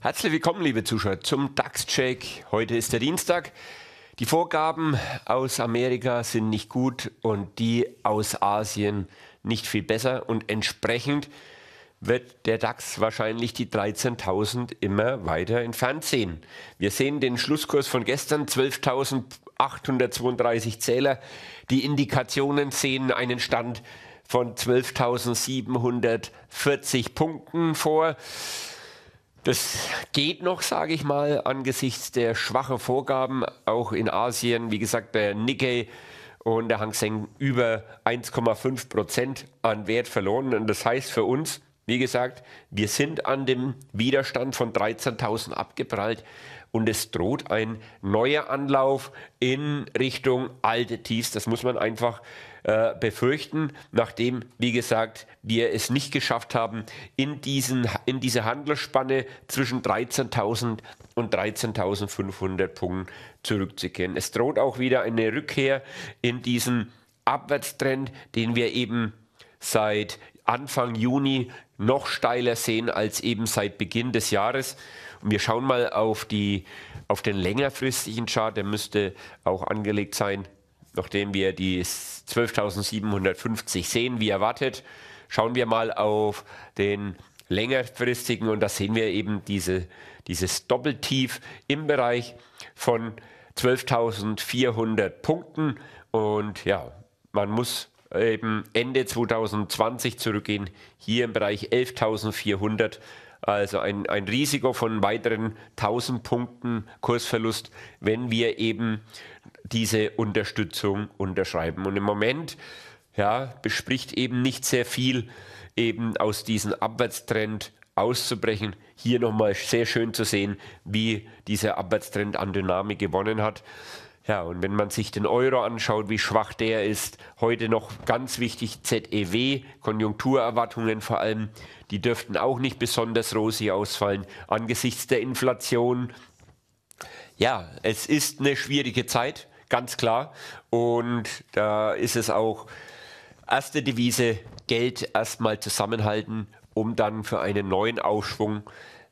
Herzlich willkommen, liebe Zuschauer, zum DAX-Check. Heute ist der Dienstag. Die Vorgaben aus Amerika sind nicht gut und die aus Asien nicht viel besser. Und entsprechend wird der DAX wahrscheinlich die 13.000 immer weiter entfernt sehen. Wir sehen den Schlusskurs von gestern, 12.832 Zähler. Die Indikationen sehen einen Stand von 12.740 Punkten vor. Das geht noch, sage ich mal, angesichts der schwachen Vorgaben, auch in Asien, wie gesagt, der Nikkei und der Hang Seng über 1,5 Prozent an Wert verloren. Und das heißt für uns, wie gesagt, wir sind an dem Widerstand von 13.000 abgeprallt und es droht ein neuer Anlauf in Richtung alte Tiefs. Das muss man einfach äh, befürchten, nachdem, wie gesagt, wir es nicht geschafft haben, in, diesen, in diese Handelsspanne zwischen 13.000 und 13.500 Punkten zurückzukehren. Es droht auch wieder eine Rückkehr in diesen Abwärtstrend, den wir eben seit Anfang Juni noch steiler sehen als eben seit Beginn des Jahres. Und wir schauen mal auf, die, auf den längerfristigen Chart, der müsste auch angelegt sein, nachdem wir die 12.750 sehen, wie erwartet. Schauen wir mal auf den längerfristigen und da sehen wir eben diese, dieses Doppeltief im Bereich von 12.400 Punkten. Und ja, man muss eben Ende 2020 zurückgehen, hier im Bereich 11.400. Also ein, ein Risiko von weiteren 1000 Punkten Kursverlust, wenn wir eben diese Unterstützung unterschreiben. Und im Moment ja, bespricht eben nicht sehr viel, eben aus diesem Abwärtstrend auszubrechen. Hier nochmal sehr schön zu sehen, wie dieser Abwärtstrend an Dynamik gewonnen hat. Ja, und wenn man sich den Euro anschaut, wie schwach der ist, heute noch ganz wichtig ZEW, Konjunkturerwartungen vor allem, die dürften auch nicht besonders rosig ausfallen angesichts der Inflation. Ja, es ist eine schwierige Zeit, ganz klar. Und da ist es auch erste Devise, Geld erstmal zusammenhalten, um dann für einen neuen Aufschwung,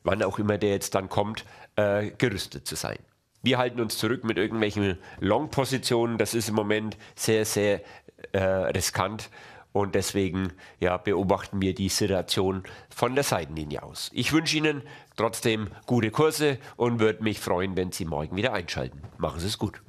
wann auch immer der jetzt dann kommt, äh, gerüstet zu sein. Wir halten uns zurück mit irgendwelchen Long-Positionen. Das ist im Moment sehr, sehr äh, riskant. Und deswegen ja, beobachten wir die Situation von der Seitenlinie aus. Ich wünsche Ihnen trotzdem gute Kurse und würde mich freuen, wenn Sie morgen wieder einschalten. Machen Sie es gut.